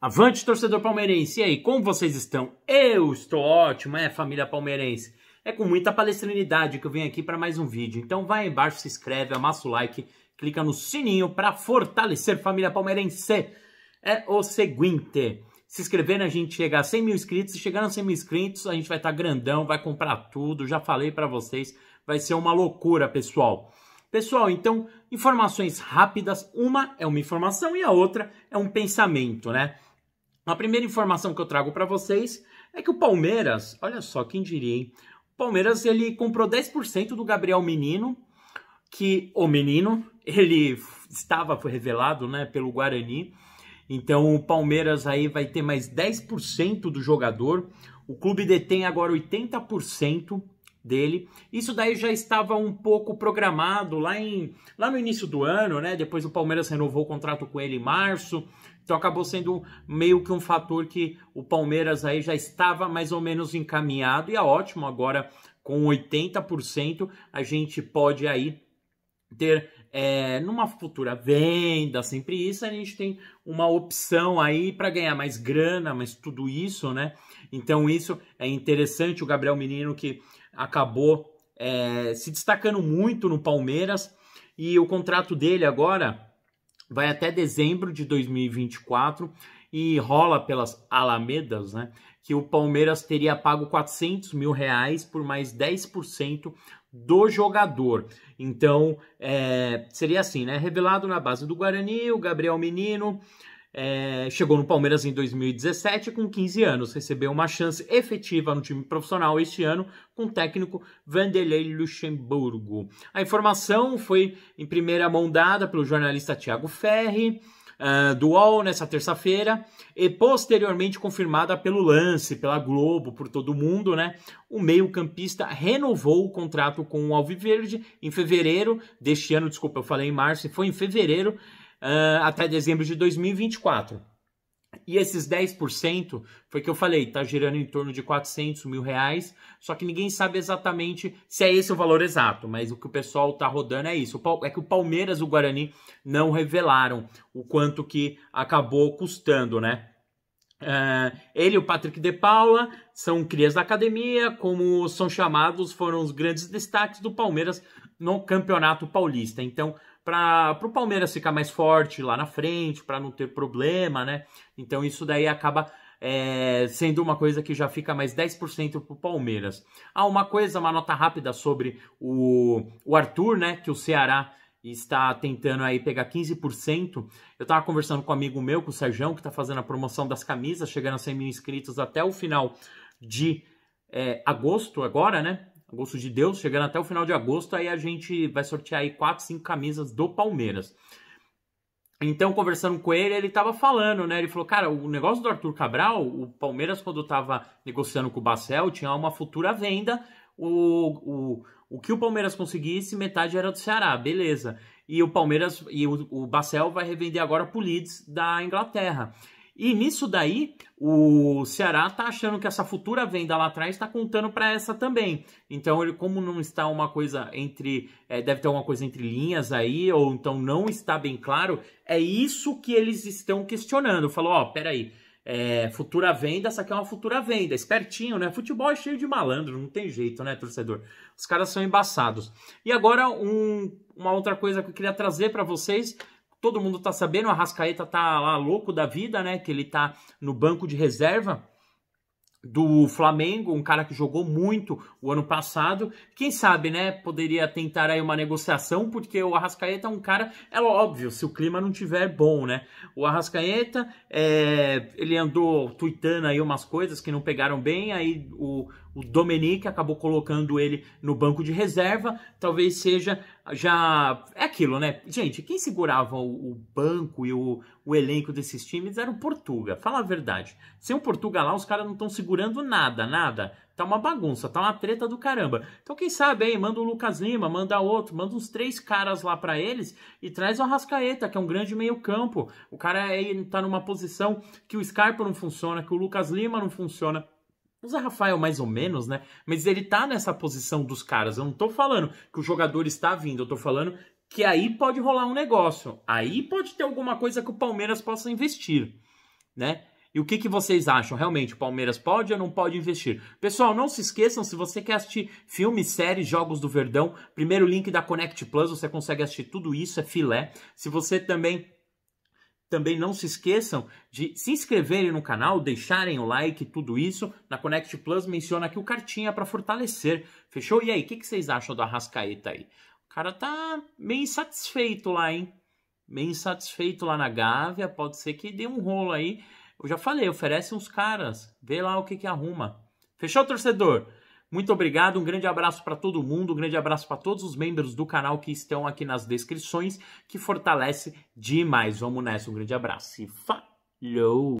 Avante, torcedor palmeirense! E aí, como vocês estão? Eu estou ótimo, é família palmeirense? É com muita palestrinidade que eu venho aqui para mais um vídeo. Então vai embaixo, se inscreve, amassa o like, clica no sininho para fortalecer família palmeirense. É o seguinte, se inscrevendo a gente chega a 100 mil inscritos, se chegar a 100 mil inscritos a gente vai estar tá grandão, vai comprar tudo, já falei para vocês, vai ser uma loucura, pessoal. Pessoal, então, informações rápidas, uma é uma informação e a outra é um pensamento, né? A primeira informação que eu trago para vocês é que o Palmeiras, olha só quem diria, hein? O Palmeiras ele comprou 10% do Gabriel Menino, que o menino, ele estava foi revelado, né, pelo Guarani. Então o Palmeiras aí vai ter mais 10% do jogador. O clube detém agora 80% dele. Isso daí já estava um pouco programado lá, em, lá no início do ano, né? Depois o Palmeiras renovou o contrato com ele em março. Então acabou sendo meio que um fator que o Palmeiras aí já estava mais ou menos encaminhado e é ótimo agora com 80% a gente pode aí ter é, numa futura venda, sempre isso, a gente tem uma opção aí para ganhar mais grana, mas tudo isso, né? Então isso é interessante, o Gabriel Menino que acabou é, se destacando muito no Palmeiras e o contrato dele agora vai até dezembro de 2024 e rola pelas Alamedas, né? Que o Palmeiras teria pago 400 mil reais por mais 10% do jogador. Então, é, seria assim, né? Revelado na base do Guarani, o Gabriel Menino é, chegou no Palmeiras em 2017 com 15 anos, recebeu uma chance efetiva no time profissional este ano com o técnico Vanderlei Luxemburgo. A informação foi em primeira mão dada pelo jornalista Thiago Ferri. Uh, do UOL nessa terça-feira e posteriormente confirmada pelo Lance, pela Globo, por todo mundo, né? O meio-campista renovou o contrato com o Alviverde em fevereiro deste ano, desculpa, eu falei em março, foi em fevereiro uh, até dezembro de 2024. E esses 10% foi que eu falei, está girando em torno de 400 mil reais, só que ninguém sabe exatamente se é esse o valor exato, mas o que o pessoal está rodando é isso. É que o Palmeiras e o Guarani não revelaram o quanto que acabou custando, né? Uh, ele e o Patrick De Paula são crias da academia, como são chamados, foram os grandes destaques do Palmeiras no Campeonato Paulista. Então, para o Palmeiras ficar mais forte lá na frente, para não ter problema, né? Então isso daí acaba é, sendo uma coisa que já fica mais 10% para o Palmeiras. Ah, uma coisa, uma nota rápida sobre o, o Arthur, né? Que o Ceará está tentando aí pegar 15%. Eu estava conversando com um amigo meu, com o Serjão, que está fazendo a promoção das camisas, chegando a 100 mil inscritos até o final de é, agosto agora, né? Agosto de Deus, chegando até o final de agosto, aí a gente vai sortear aí 4, 5 camisas do Palmeiras. Então, conversando com ele, ele estava falando, né? Ele falou, cara, o negócio do Arthur Cabral, o Palmeiras, quando estava negociando com o Bacel, tinha uma futura venda. O, o, o que o Palmeiras conseguisse, metade era do Ceará, beleza. E o Palmeiras e o, o Bacel vai revender agora pro Leeds da Inglaterra. E nisso daí, o Ceará tá achando que essa futura venda lá atrás está contando para essa também. Então, ele, como não está uma coisa entre. É, deve ter uma coisa entre linhas aí, ou então não está bem claro, é isso que eles estão questionando. Falou, ó, peraí. É, futura venda, essa aqui é uma futura venda, espertinho, né? Futebol é cheio de malandro, não tem jeito, né, torcedor? Os caras são embaçados. E agora, um, uma outra coisa que eu queria trazer para vocês todo mundo tá sabendo, o Arrascaeta tá lá louco da vida, né? Que ele tá no banco de reserva do Flamengo, um cara que jogou muito o ano passado. Quem sabe, né? Poderia tentar aí uma negociação, porque o Arrascaeta é um cara, é óbvio, se o clima não tiver bom, né? O Arrascaeta, é, ele andou tweetando aí umas coisas que não pegaram bem, aí o, o Dominique acabou colocando ele no banco de reserva, talvez seja já. É aquilo, né? Gente, quem segurava o, banco e o, o, elenco desses times era o Portuga, fala a verdade. Sem o Portuga lá, os caras não estão segurando nada, nada. Tá uma bagunça, tá uma treta do caramba. Então, quem sabe aí, manda o Lucas Lima, manda outro, manda uns três caras lá para eles e traz o Arrascaeta, que é um grande meio-campo. O cara aí é, tá numa posição que o Scarpa não funciona, que o Lucas Lima não funciona o Zé Rafael, mais ou menos, né? Mas ele tá nessa posição dos caras. Eu não tô falando que o jogador está vindo, eu tô falando que aí pode rolar um negócio. Aí pode ter alguma coisa que o Palmeiras possa investir, né? E o que, que vocês acham? Realmente, o Palmeiras pode ou não pode investir? Pessoal, não se esqueçam, se você quer assistir filmes, séries, jogos do Verdão, primeiro link da Connect Plus, você consegue assistir tudo isso, é filé. Se você também também não se esqueçam de se inscreverem no canal, deixarem o like, tudo isso. Na Connect Plus menciona aqui o cartinha para fortalecer. Fechou? E aí, o que, que, vocês acham do Arrascaeta aí? O cara tá meio insatisfeito lá, hein? Meio insatisfeito lá na Gávea. Pode ser que dê um rolo aí. Eu já falei, oferece uns caras. Vê lá o que, que arruma. Fechou, torcedor? Muito obrigado, um grande abraço para todo mundo, um grande abraço para todos os membros do canal que estão aqui nas descrições, que fortalece demais. Vamos nessa, um grande abraço e falou!